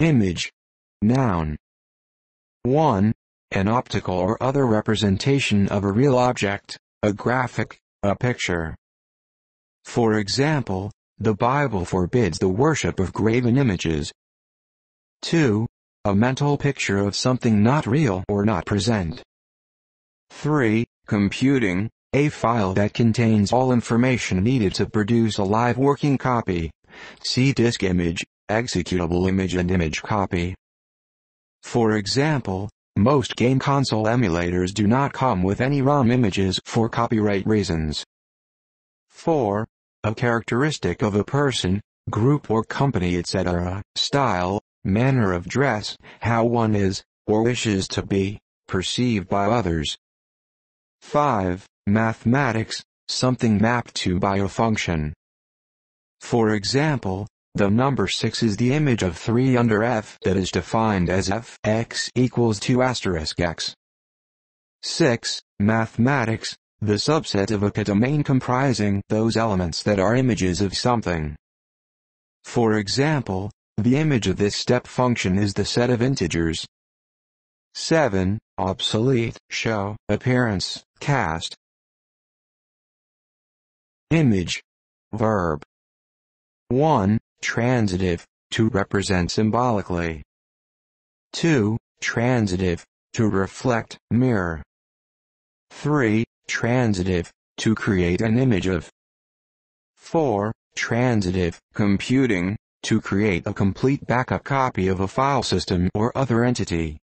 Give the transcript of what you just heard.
Image. Noun. 1. An optical or other representation of a real object, a graphic, a picture. For example, the Bible forbids the worship of graven images. 2. A mental picture of something not real or not present. 3. Computing, a file that contains all information needed to produce a live working copy. See disk image executable image and image copy. For example, most game console emulators do not come with any ROM images for copyright reasons. 4. A characteristic of a person, group or company etc., style, manner of dress, how one is, or wishes to be, perceived by others. 5. Mathematics, something mapped to by a function. For example, the number 6 is the image of 3 under f that is defined as f x equals 2 asterisk x. 6. Mathematics, the subset of a codomain comprising those elements that are images of something. For example, the image of this step function is the set of integers. 7. Obsolete, show, appearance, cast. Image. Verb. 1 transitive, to represent symbolically. 2. Transitive, to reflect, mirror. 3. Transitive, to create an image of. 4. Transitive, computing, to create a complete backup copy of a file system or other entity.